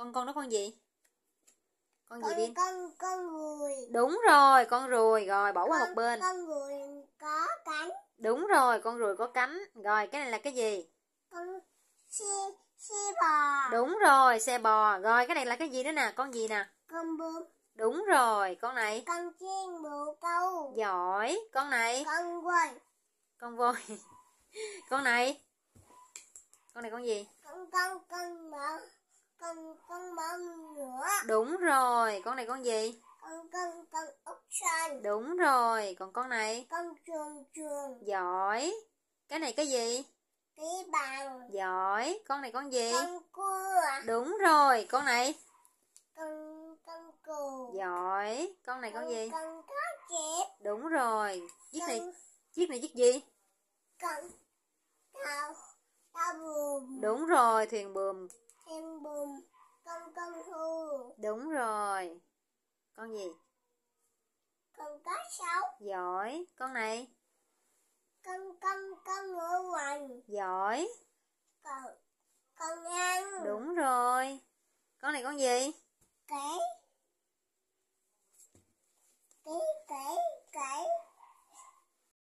con con đó con gì con, gì đi con con ruồi đúng rồi con rùi rồi bỏ con, qua một bên con ruồi có cánh đúng rồi con rùi có cánh rồi cái này là cái gì con xe xe bò đúng rồi xe bò rồi cái này là cái gì nữa nè con gì nè con bướm đúng rồi con này con chim bồ câu giỏi con này con voi con voi con này con này con gì con con con mỡ con con bông nữa đúng rồi con này con gì con con con ốc sên đúng rồi còn con này con trường trường giỏi cái này cái gì cái bằng giỏi con này con gì con cua đúng rồi con này con con cù giỏi con này con, con gì con cá chép đúng rồi chiếc con, này chiếc này chiếc gì con tàu tàu bùm đúng rồi thuyền bùm em bùm con con thu đúng rồi con gì con cá sấu giỏi con này con con con ngựa hoành giỏi con con ăn đúng rồi con này con gì kể